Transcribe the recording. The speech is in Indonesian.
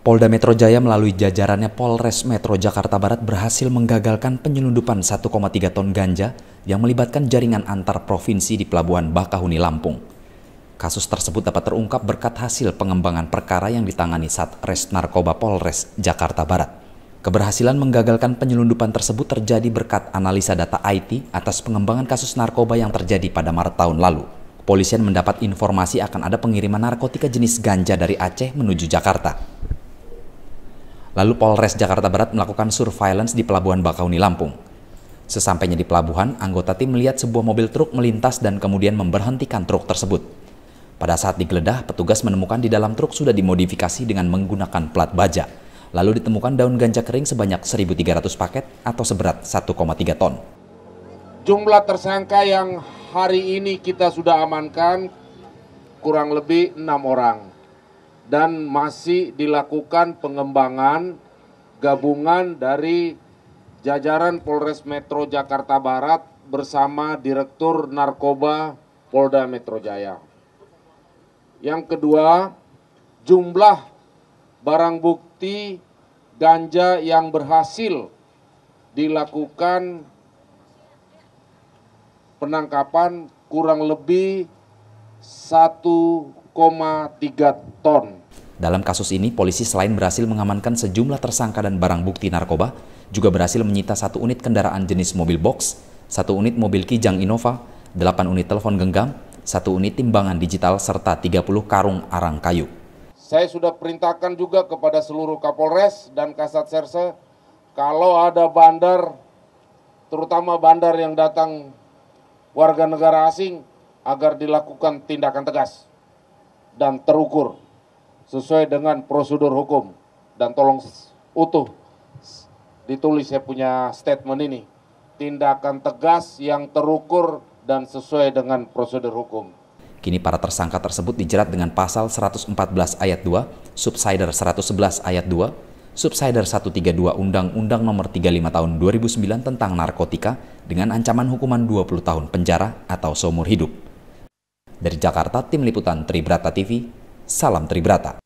Polda Metro Jaya melalui jajarannya Polres Metro Jakarta Barat berhasil menggagalkan penyelundupan 1,3 ton ganja yang melibatkan jaringan antar provinsi di Pelabuhan Bakahuni, Lampung. Kasus tersebut dapat terungkap berkat hasil pengembangan perkara yang ditangani Satres Narkoba Polres Jakarta Barat. Keberhasilan menggagalkan penyelundupan tersebut terjadi berkat analisa data IT atas pengembangan kasus narkoba yang terjadi pada Maret tahun lalu. Kepolisian mendapat informasi akan ada pengiriman narkotika jenis ganja dari Aceh menuju Jakarta. Lalu Polres Jakarta Barat melakukan surveillance di Pelabuhan Bakauni, Lampung. Sesampainya di pelabuhan, anggota tim melihat sebuah mobil truk melintas dan kemudian memberhentikan truk tersebut. Pada saat digeledah, petugas menemukan di dalam truk sudah dimodifikasi dengan menggunakan plat baja. Lalu ditemukan daun ganja kering sebanyak 1.300 paket atau seberat 1,3 ton. Jumlah tersangka yang hari ini kita sudah amankan kurang lebih enam orang dan masih dilakukan pengembangan gabungan dari jajaran Polres Metro Jakarta Barat bersama Direktur Narkoba Polda Metro Jaya. Yang kedua, jumlah barang bukti ganja yang berhasil dilakukan penangkapan kurang lebih 1,3 ton. Dalam kasus ini, polisi selain berhasil mengamankan sejumlah tersangka dan barang bukti narkoba, juga berhasil menyita satu unit kendaraan jenis mobil box, satu unit mobil Kijang Innova, delapan unit telepon genggam, satu unit timbangan digital, serta 30 karung arang kayu. Saya sudah perintahkan juga kepada seluruh Kapolres dan Kasat Serse, kalau ada bandar, terutama bandar yang datang warga negara asing, agar dilakukan tindakan tegas dan terukur sesuai dengan prosedur hukum dan tolong utuh ditulis saya punya statement ini tindakan tegas yang terukur dan sesuai dengan prosedur hukum. Kini para tersangka tersebut dijerat dengan pasal 114 ayat 2, subsider 111 ayat 2, subsider 132 Undang-Undang Nomor 35 Tahun 2009 tentang Narkotika dengan ancaman hukuman 20 tahun penjara atau seumur hidup. Dari Jakarta, Tim Liputan Tribrata TV, Salam Tribrata.